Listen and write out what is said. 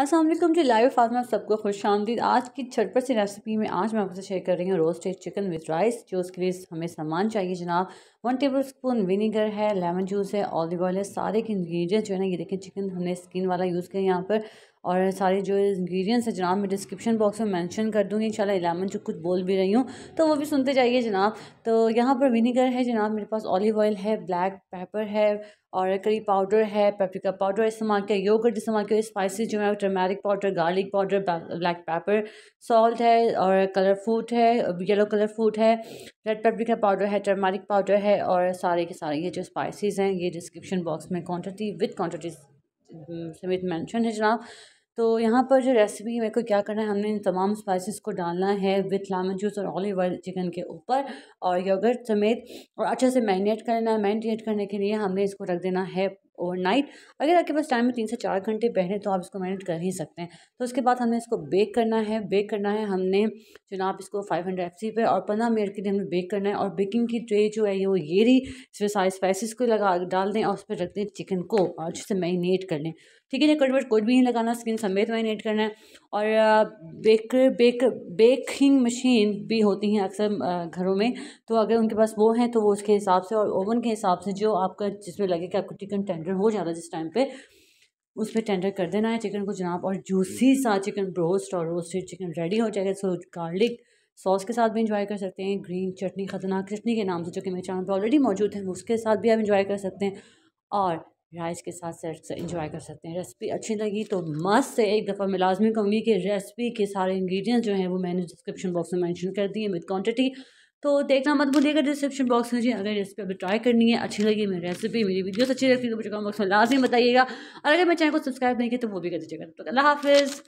असलम जी live फाजमा आप सबको खुश आमदीद आज की छटपट सी रेसिपी में आज मैं आपसे शेयर कर रही हूँ रोस्टेड चिकन विद राइस जो उसके लिए हमें सामान चाहिए जनाब वन टेबल स्पून विनीगर है लेमन जूस है ऑलिव ऑयल है सारे के इंग्रीडियंट जो है ना ये देखें चिकन हमने स्किन वाला यूज़ किया यहाँ पर और सारे जो इंग्रेडिएंट्स है जनाब मैं डिस्क्रिप्शन बॉक्स में मेंशन कर दूँगी इंशाल्लाह इलेवन जो कुछ बोल भी रही हूँ तो वो भी सुनते जाइए जनाब तो यहाँ पर विनीगर है जनाब मेरे पास ऑलिव ऑयल है ब्लैक पेपर है और करी पाउडर है पेपरिका पाउडर इस्तेमाल किया योगर्ट इस्तेमाल किया स्पाइसी जो है turmeric powder garlic powder black pepper salt है और कलर फूड है येलो कलर फूड है रेड पेपरिका पाउडर है टर्मेरिक पाउडर है और सारे के सारे ये जो स्पाइसीज़ हैं ये डिस्क्रिप्शन बॉक्स में क्वान्टिटी विद क्वान्टिटीज हम्म, समेत मेंशन है जनाब तो यहाँ पर जो रेसिपी मेरे को क्या करना है हमने इन तमाम स्पाइसेस को डालना है विथ लेमन जूस और ऑलिव ऑयल चिकन के ऊपर और योगर्ट समेत और अच्छे से मैरिनेट करना है मैरिनेट करने के लिए हमने इसको रख देना है ओवरनाइट अगर आपके पास टाइम में तीन से चार घंटे पहले तो आप इसको मैरिनेट कर ही सकते हैं तो उसके बाद हमने इसको बेक करना है बेक करना है हमने जनाब इसको फाइव हंड्रेड एफ सी पे और पंद्रह मिनट के लिए हमें बेक करना है और बेकिंग की ट्रे जो है वो ये रही इसमें सारे स्पाइसिस को लगा डाल दें और उस पर रख दें चिकन को और जिससे से मैरिनेट कर लें ठीक है जो कटवट कोट भी नहीं लगाना स्किन समेत मैरिनेट करना है और बेक बेक बेकिंग मशीन भी होती हैं अक्सर घरों में तो अगर उनके पास वो हैं तो वो उसके हिसाब से और ओवन के हिसाब से जो आपका जिसमें लगे कि आपको चिकन टेंडर टेंडर हो जाता है जिस टाइम पे उस पर टेंडर कर देना है चिकन को जनाब और जूसी सा चिकन ब्रोस्ट और रोस्टेड चिकन रेडी हो जाएगा सो गार्लिक सॉस के साथ भी इंजॉय कर सकते हैं ग्रीन चटनी खतरनाक चटनी के नाम से जो कि मेरे चैनल पर ऑलरेडी मौजूद है उसके साथ भी आप इंजॉय कर सकते हैं और राइस के साथ सेट से इंजॉय कर सकते हैं रेसिपी अच्छी लगी तो मस्त से एक दफ़ा मैं लाजमी कहूँगी कि रेसिपी के सारे इंग्रेडिएंट्स जो हैं वो मैंने डिस्क्रिप्शन बॉक्स में मेंशन कर दिए विद क्वांटिटी तो देखना मत भूलिएगा डिस्क्रिप्शन बॉक्स में जी अगर रेसिपी अभी ट्राई करनी है अच्छी लगी मेरी रेसिपी मेरी वीडियोस अच्छी लगती है तो मुझे कमेंट बॉक्स में लाजमी बताइएगा और अगर मेरे चैनल को सब्सक्राइब नहीं किया तो वो भी कर दीजिएगा तो अल्लाह हाफिज़